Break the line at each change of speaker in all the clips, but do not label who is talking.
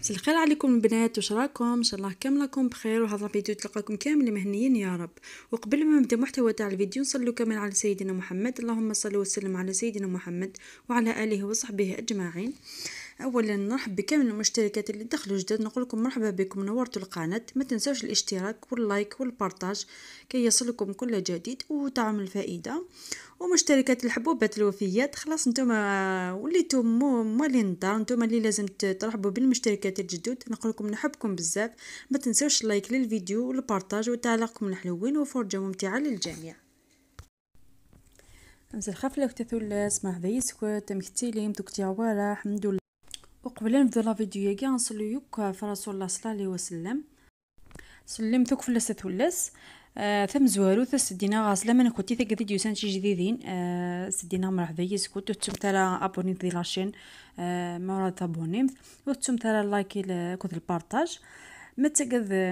مساء الخير عليكم البنات واش راكم ان شاء الله كاملكم بخير وهذا الفيديو تلقاكم كامل مهنيين يا رب وقبل ما نبدا محتوى تاع الفيديو نصلوا كامل على سيدنا محمد اللهم صل وسلم على سيدنا محمد وعلى اله وصحبه اجمعين اولا نرحب بكامل المشتركات اللي دخلوا جداد نقول لكم مرحبا بكم نورتوا القناه ما تنساوش الاشتراك واللايك والبارطاج كي يصلكم كل جديد وتعم الفائده ومشتركات الحبوبات الوفيات خلاص نتوما وليتو موالين الدار نتوما اللي لازم ترحبوا بالمشتركات الجدد نقول لكم نحبكم بزاف ما تنساوش اللايك للفيديو والبارطاج وتعليقكم الحلوين وفرجه ممتعه للجميع امس الخفله لو تثول ذي سكوت مختيلي متوك الحمد لله قبل نبداو لا فيديو كاع نصليوك يوك رسول الله صلى الله عليه وسلم سلم ثوك فلسة ثلس آه ثم زوارو سدينا غاسلة من كنتي ثق فيديو شي جديدين آه سدينا مرحبا يسكوت وتم ترى ابوني دي لاشين آه مورا تابونيمت وتم ترى لايك كود البارطاج آه ما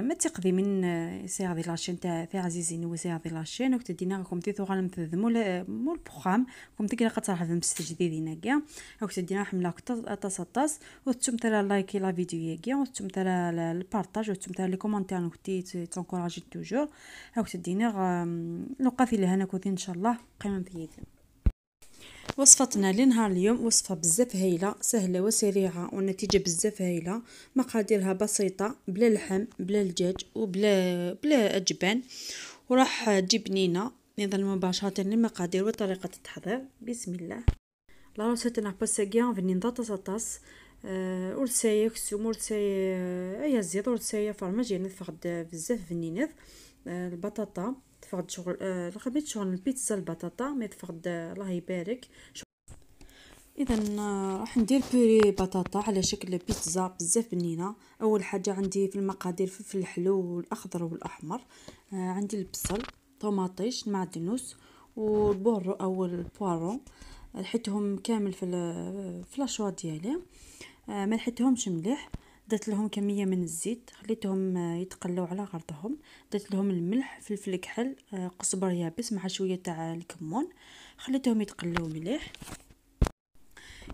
ما تقضي من آه، سي غادي لاشين تاع في عزيزي نو سي غادي لاشين و تدينا راكم تيثو غنم تذمو آه، مو البروغرام كم تقرا قطرح بمس تجديدين كاع و تدينا حملا طاس طاس و ترى لايك لا فيديو و وتم ترى البارطاج و ترى لي كومونتير تي تنكوراجي توجور و تدينا لقاثي لهنا كوتي ان شاء الله قيمه في وصفتنا لنهار اليوم وصفه بزاف هايله سهله وسريعه والنتيجه بزاف هايله مقاديرها بسيطه بلا لحم بلا دجاج وبلا بلا اجبان وراح تجي بنينه نظل مباشره للمقادير وطريقه التحضير بسم الله لا recette انا pas segui en venant dans ta tasse. كسوم ورساية أي زيت ورساية فرماج يعني تفقد بزاف فنينات البطاطا تفقد شغل آه شغل البيتزا البطاطا ما تفقد آه، الله يبارك اذا آه، راح ندير بوري بطاطا على شكل بيتزا بزاف بنينه اول حاجه عندي في المقادير فلفل الحلو والاخضر والاحمر آه عندي البصل طوماطيش معدنوس والبورو او البوارو حيتهم كامل في آه، في لاشوا ديالي آه ما مليح درت لهم كميه من الزيت خليتهم آه، يتقلاو على غرضهم درت لهم الملح فلفل كحل آه، قزبر يابس مع شويه تاع الكمون خليتهم يتقلاو مليح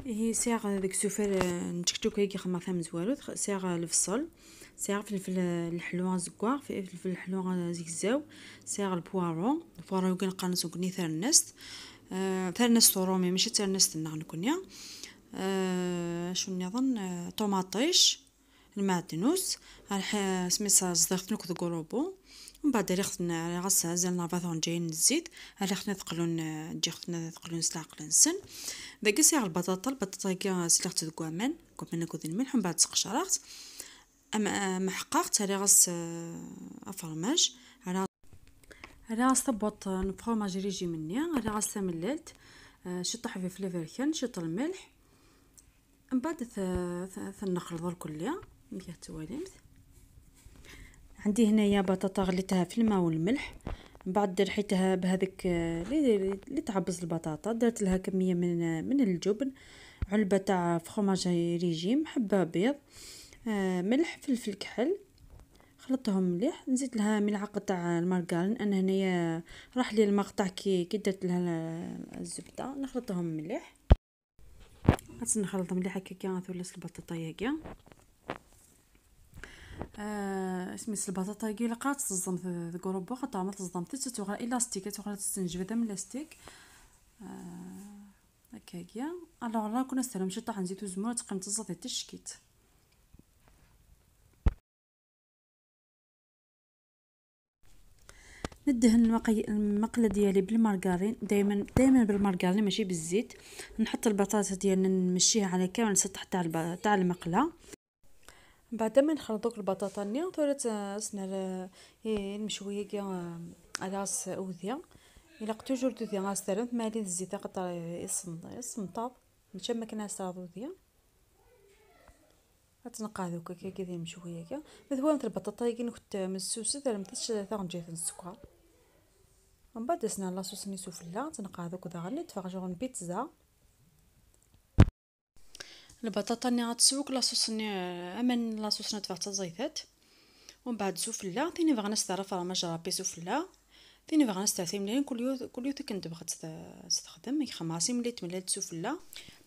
هي سيغ داك السفر آه، نتكتوك خما خماثه زوالو سيغ الفصل سيغ فلفل الحلوة زكوار فلفل الحلوة زيكزاو سيغ البوارو البوارو كنقنصو كني ثرنست آه ثرنست رومي ماشي ثرنست النغ نكونيا آه شنو نظن آه طوماطيش المعدنوس راح آه، سميتها صدغت نكذ كروبو من بعد اللي خدنا غص عزلنا بافون جايين الزيت اللي خدنا ثقلون تجي آه، خدنا ثقلون سلاق لنسن داك سيغ البطاطا البطاطا كي سلاقت كوامان كوامان كود الملح من بعد سقشرات اما محققت على غاس افرماج على على غاس تبوط الفرماج اللي يجي مني على غص شط حفيف لي فليفركن شط الملح من بعد ثنخلطو الكليه كما توالمت عندي هنايا بطاطا غليتها في الماء والملح من بعد رحيتها بهذاك اللي آه، تعبز البطاطا درت لها كميه من آه، من الجبن علبه تاع فرماج ريجيم حبه بيض آه، ملح فلفل كحل خلطتهم مليح نزيد لها ملعقه تاع المارغرين انا هنايا راح لي المقطع كي كي درت لها الزبده نخلطهم مليح خاصني نخلطهم مليح هكا كي البطاطا هكا آه، اسمي البطاطا لقات تصدم في وخا خاطر ما تصدمت تتوغا الاستيك تتوغا تستنجبد من الاستيك آه، هي الوغ لا كنا نستعمل شي طاح نزيتو زمور تقيم تزطي تشكيت ندهن المقي... المقله ديالي بالمارغرين دائما دائما بالمارغرين ماشي بالزيت نحط البطاطا ديالنا نمشيها على كامل السطح تاع الب... تاع المقله بعد ما نخلطوك البطاطا ني ثورت سنا المشويه كي آه، راس اوذيا الا توجور دو راس ترنت مالي الزيت قطر السمطاب آه، مشى ما كنا ساض اوذيا غتنقع دوكا كي كي مشويه كي مثلا البطاطا كي كنت آه، مسوسه درمتش ثاغ جيت السكر من بعد سنا لاصوص ني سوفلا تنقع دوك داغني تفرجون بيتزا البطاطا اللي غتسوق لاصوص ني امان لاصوص نتاع حتى ومن بعد سوفلا تيني باغا نستعرف راه رابي سوفلا تيني باغا نستعتي مليان كل يوم كل يوم كنت بغا تستخدم يخمع راسي ملي تملات سوفلا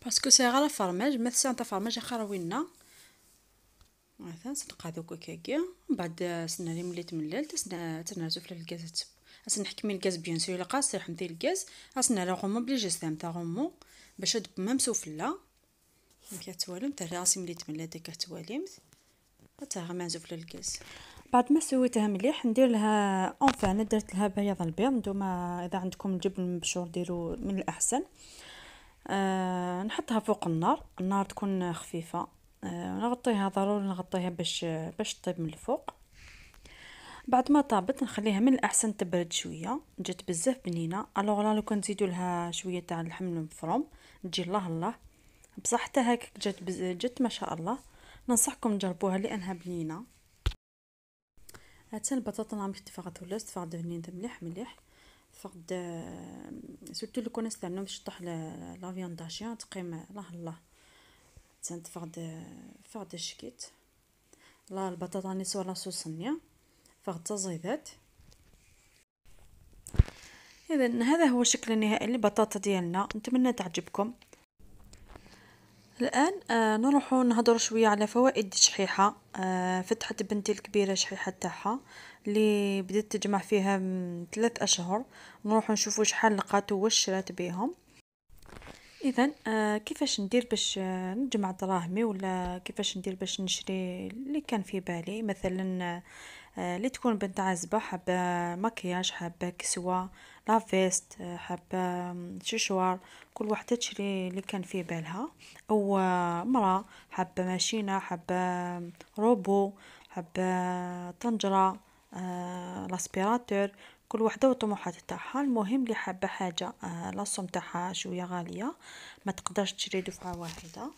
باسكو سي غير فرماج ما تسان تا فرماج خراوينا مثلا سنقع دوك هكاكيا من بعد سنا لي ملي تملات سنا تنا سوفلا الكاز اصلا نحكمي الكاز بيان سور الا قاص حمدي الكاز اصلا لا غومو بلي جيستام تاع غومو باش تبمم سوفلا كتوالم على راسي ملي تملات كتوالم كتوالمت حتى معزوف للكاس بعد ما سويتها مليح ندير لها اونفا انا درت لها بياض البيض نتوما اذا عندكم الجبن المبشور ديرو من الاحسن أه نحطها فوق النار النار تكون خفيفه أه نغطيها ضروري نغطيها باش باش تطيب من الفوق بعد ما طابت نخليها من الاحسن تبرد شويه جات بزاف بنينه الوغ لو كان نزيدو لها شويه تاع اللحم المفروم تجي الله الله بصحتها هيك جت جت ما شاء الله ننصحكم تجربوها لانها بنينه هاتان البطاطا نعم كنت فقط ولا فقط بنينة مليح مليح فقد سورتو لو كون استعملو باش طح لا فياند داشيان تقيم الله الله تنت فقد فقد الشكيت لا البطاطا نسوا لا نيا فقد تزيدات اذا هذا هو الشكل النهائي للبطاطا ديالنا نتمنى تعجبكم الان آه نروحو نهضروا شويه على فوائد الشحيحه آه فتحت بنتي الكبيره شحيحه تاعها اللي بدات تجمع فيها من ثلاث اشهر نروحو نشوفو شحال لقات واش شرات بيهم اذا آه كيفاش ندير باش آه، نجمع دراهمي ولا كيفاش ندير باش نشري اللي كان في بالي مثلا آه، اللي تكون بنت عازبه حابه مكياج حابه كسوه لافيست حابة شيشوار كل وحدة تشري اللي كان في بالها أو آه، مرا حابة ماشينة حابة روبو حابة طنجرة آه، لاسبيراتور كل وحده وطموحات تاعها المهم اللي حابه حاجه آه، لاصوم تاعها شويه غاليه ما تقدرش تشري دفعه واحده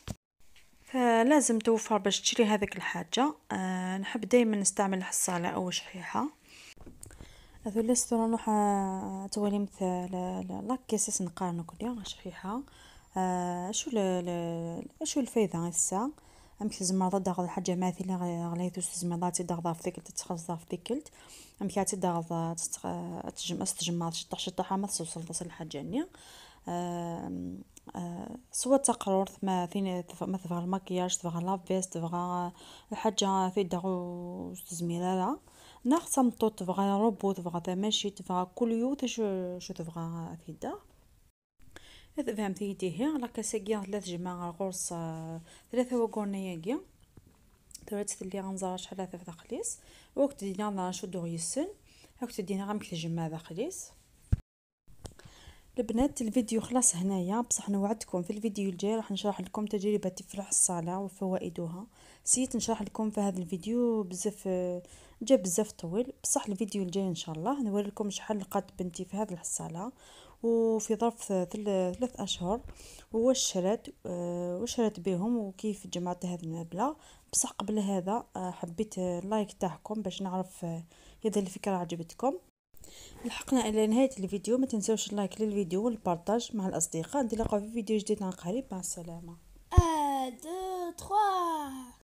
فلازم توفر باش تشري هذيك الحاجه أه نحب دائما نستعمل الحصاله او شحيحه هذو ستورون نوح آه، توالي آه، مثل لاكيسيس نقارنو كليا شحيحة آه، اشو اشو الفايدة هسا امك زمرضة داغ الحاجة ماثلة غلايتو زمرضات داغ في ذيك تتخص في ذيك امك عاتي داغ تتجم تجمع شطح شطح ما توصل توصل الحاجة نيا سوا تقرر ما ثين ما تفغى المكياج تفغى لافيس تفغى الحاجة في داغو زميلة ناخ تمطو تبغى روبو تبغى تماشي طيب، تبغى كل يوم شو شو تبغى في الدار هذا فهمت يدي هي لا كاسيكيا ثلاث جماع غرس ثلاثة وقرنية كيا ثلاثة اللي غنزار شحال هذا في داخليس وقت دينا نشدو غيسن وقت دينا الجماعة جماع داخليس البنات الفيديو خلاص هنايا بصح نوعدكم في الفيديو الجاي راح نشرح لكم تجربة تفرح الصالة وفوائدها سيت نشرح لكم في هذا الفيديو بزاف جا بزاف طويل بصح الفيديو الجاي ان شاء الله نوري لكم شحال لقات بنتي في هذه الحصاله وفي ظرف ثلاث اشهر واش شرات آه، واش شرات بهم وكيف جمعت هذا المبلغ بصح قبل هذا آه، حبيت اللايك تاعكم باش نعرف اذا آه، الفكره عجبتكم لحقنا الى نهايه الفيديو ما تنساوش اللايك للفيديو والبارطاج مع الاصدقاء نتلاقاو في فيديو جديد عن قريب مع السلامه 1 2 3